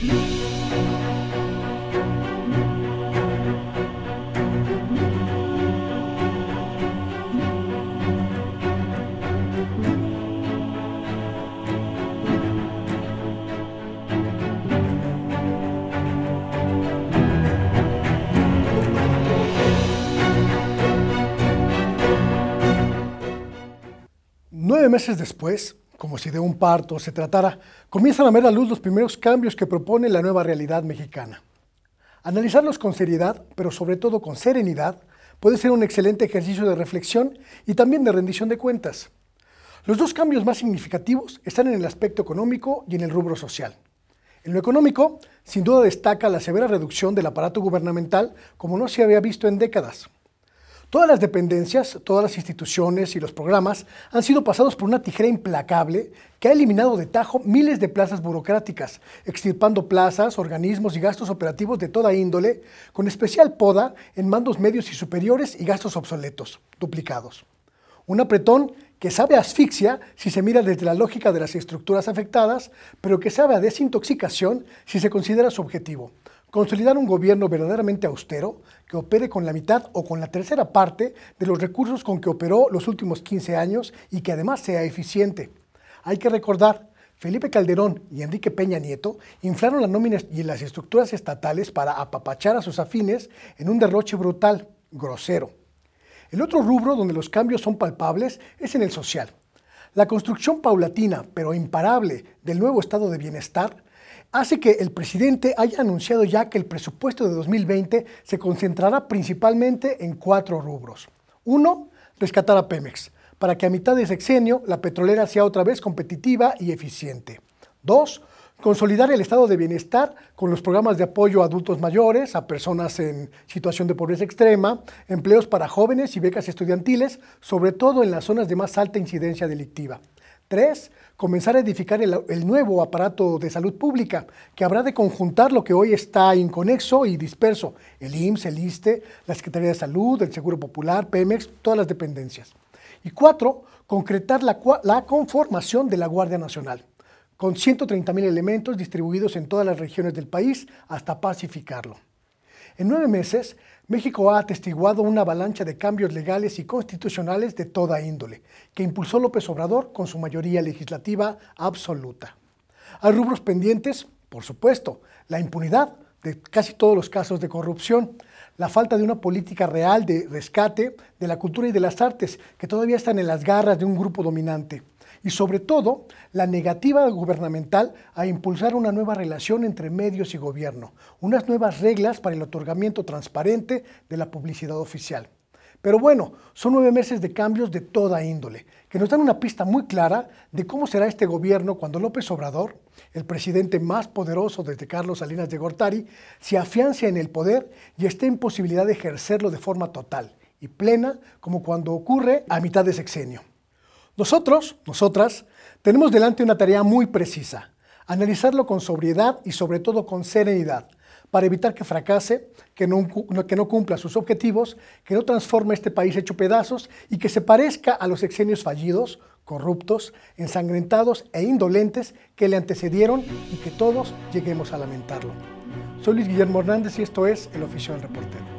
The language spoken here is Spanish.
NUEVE meses después, como si de un parto se tratara, comienzan a ver a luz los primeros cambios que propone la nueva realidad mexicana. Analizarlos con seriedad, pero sobre todo con serenidad, puede ser un excelente ejercicio de reflexión y también de rendición de cuentas. Los dos cambios más significativos están en el aspecto económico y en el rubro social. En lo económico, sin duda destaca la severa reducción del aparato gubernamental como no se había visto en décadas. Todas las dependencias, todas las instituciones y los programas han sido pasados por una tijera implacable que ha eliminado de tajo miles de plazas burocráticas, extirpando plazas, organismos y gastos operativos de toda índole, con especial poda en mandos medios y superiores y gastos obsoletos, duplicados. Un apretón que sabe asfixia si se mira desde la lógica de las estructuras afectadas, pero que sabe a desintoxicación si se considera su objetivo. Consolidar un gobierno verdaderamente austero que opere con la mitad o con la tercera parte de los recursos con que operó los últimos 15 años y que además sea eficiente. Hay que recordar, Felipe Calderón y Enrique Peña Nieto inflaron las nóminas y las estructuras estatales para apapachar a sus afines en un derroche brutal, grosero el otro rubro donde los cambios son palpables es en el social. La construcción paulatina, pero imparable, del nuevo estado de bienestar hace que el presidente haya anunciado ya que el presupuesto de 2020 se concentrará principalmente en cuatro rubros. Uno, rescatar a Pemex, para que a mitad de sexenio la petrolera sea otra vez competitiva y eficiente. Dos, Consolidar el estado de bienestar con los programas de apoyo a adultos mayores, a personas en situación de pobreza extrema, empleos para jóvenes y becas estudiantiles, sobre todo en las zonas de más alta incidencia delictiva. Tres, Comenzar a edificar el, nuevo aparato de salud pública, que habrá de conjuntar lo que hoy está inconexo y disperso, el IMSS, el ISTE, la Secretaría de Salud, el Seguro Popular, Pemex, todas las dependencias. Y cuatro, Concretar la conformación de la Guardia Nacional con 130.000 elementos distribuidos en todas las regiones del país hasta pacificarlo. En nueve meses, México ha atestiguado una avalancha de cambios legales y constitucionales de toda índole, que impulsó López Obrador con su mayoría legislativa absoluta. Hay rubros pendientes, por supuesto, la impunidad de casi todos los casos de corrupción, la falta de una política real de rescate de la cultura y de las artes, que todavía están en las garras de un grupo dominante y sobre todo la negativa gubernamental a impulsar una nueva relación entre medios y gobierno, unas nuevas reglas para el otorgamiento transparente de la publicidad oficial. Pero bueno, son nueve meses de cambios de toda índole, que nos dan una pista muy clara de cómo será este gobierno cuando López Obrador, el presidente más poderoso desde Carlos Salinas de Gortari, se afianza en el poder y esté en posibilidad de ejercerlo de forma total y plena, como cuando ocurre a mitad de sexenio. Nosotros, nosotras, tenemos delante una tarea muy precisa, analizarlo con sobriedad y sobre todo con serenidad, para evitar que fracase, que no, cumpla sus objetivos, que no transforme este país hecho pedazos y que se parezca a los exenios fallidos, corruptos, ensangrentados e indolentes que le antecedieron y que todos lleguemos a lamentarlo. Soy Luis Guillermo Hernández y esto es El Oficio del Reportero.